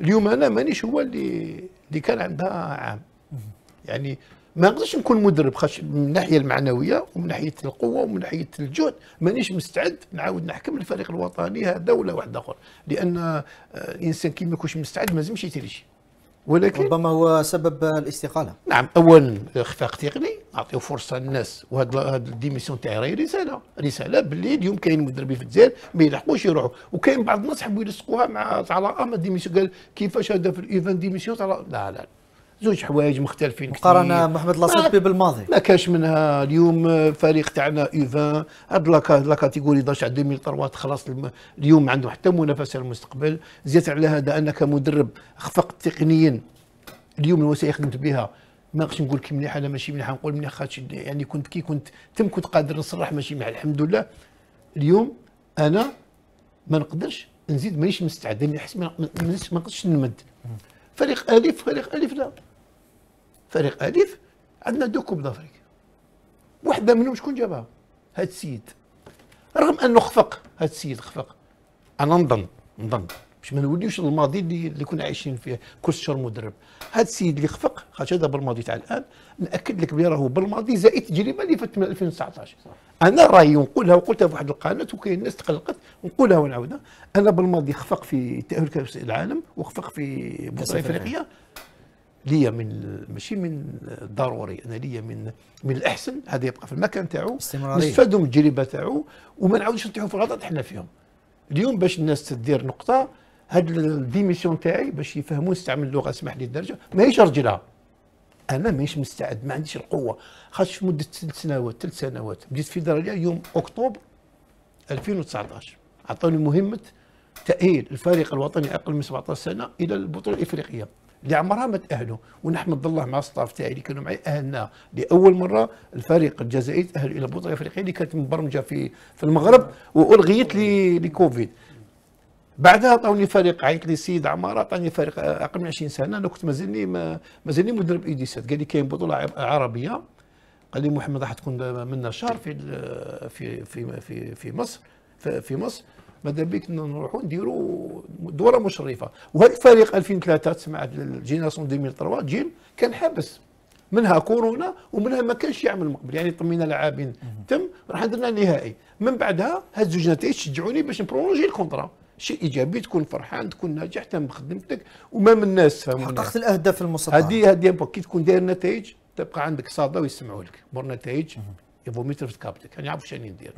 اليوم انا مانيش هو اللي اللي كان عندها عام يعني ما نقدرش نكون مدرب خاش من الناحيه المعنويه ومن ناحيه القوه ومن ناحيه الجهد مانيش مستعد نعاود نحكم الفريق الوطني هذا ولا واحد اخر لان آه، الانسان كي ما يكونش مستعد ما لازمش شي ولكن ربما هو سبب الاستقاله نعم اولا اخفاق تقني نعطيو فرصه للناس وهذا هاد الديميسيون تاعي راهي رساله رساله باللي اليوم كاين مدربين في الجزائر ما يلحقوش يروحوا وكاين بعض الناس حبوا يلصقوها مع على اما ديميسيون قال كيفاش هذا في الايفان ديميسيون لا لا زوج حوايج مختلفين مقارنه محمد لاصبي بالماضي ما كاش منها اليوم فريق تاعنا ايفان هاد لا كاتيجوري 11 2003 خلاص اليوم ما عنده حتى منافسه للمستقبل زيت على هذا انك مدرب خفقت تقنيا اليوم الوسائل خدمت بها ما نقدرش نقول كي مليحه لا ماشي مليحه نقول مليحه خاطش يعني كنت كي كنت تم كنت قادر نصرح ماشي مليح الحمد لله اليوم انا ما نقدرش نزيد مانيش مستعد نحس ما نقدرش نمد فريق الف فريق الف لا فريق الف عندنا دو كوب دافريك وحده منهم شكون جابها هاد السيد رغم انه خفق هاد السيد خفق انا نظن نظن باش ما نوليوش للماضي اللي اللي كنا عايشين فيه كل شهر مدرب هاد السيد اللي خفق خاطر هذا بالماضي تاع الان ناكد لك بلي راهو بالماضي زائد التجربه اللي فاتت من 2019 انا رايي ونقولها وقلتها في واحد القناه وكاين الناس تقلقت نقولها ونعاودها انا بالماضي خفق في تاهل كاس العالم وخفق في بطوله افريقيه ليا من ماشي من الضروري انا ليا من من الاحسن هذا يبقى في المكان تاعو نستفادوا من التجربه تاعو وما نعاودوش نطيحوا في الغلطات حنا فيهم اليوم باش الناس تدير نقطه هاد الديميسيون تاعي باش يفهموا نستعمل اللغه اسمح لي الدرجه ماهيش رجلها انا ماهيش مستعد ما عنديش القوه خاطر في مده ثلاث سنوات ثلاث سنوات بديت في درجه يوم اكتوبر 2019 عطوني مهمه تاهيل الفريق الوطني اقل من 17 سنه الى البطوله الافريقيه اللي عمرها ما تاهلوا ونحمد الله مع الستاف تاعي اللي كانوا معي اهلنا لاول مره الفريق الجزائري تاهل الى بطوله افريقيه اللي كانت مبرمجه في في المغرب والغيت لكوفيد بعدها عطوني فريق عيط لي السيد عماره عطاني فريق اقل من 20 سنه انا كنت مازلني مازلني مدرب ايديسات قال لي كاين بطوله عربيه قال لي محمد راح تكون منا شهر في في في في, في مصر في, في مصر ماذا بك نروحوا نديروا دوره مشرفه وهذا الفريق 2003 سمعت الجينيراسيون 2003 جيل كان حابس منها كورونا ومنها ما كانش يعمل قبل يعني طمينا لاعبين تم راح درنا نهائي من بعدها هاد زوج نتائج شجعوني باش نبرونجي الكونترا شيء ايجابي تكون فرحان تكون ناجح تم بخدمتك ومام الناس حققت الاهداف المستطاعه هذه هذه كي تكون داير نتائج تبقى عندك صاده ويسمعوا لك بور نتائج يفو ميتر في كابتك يعني عارف شنو ندير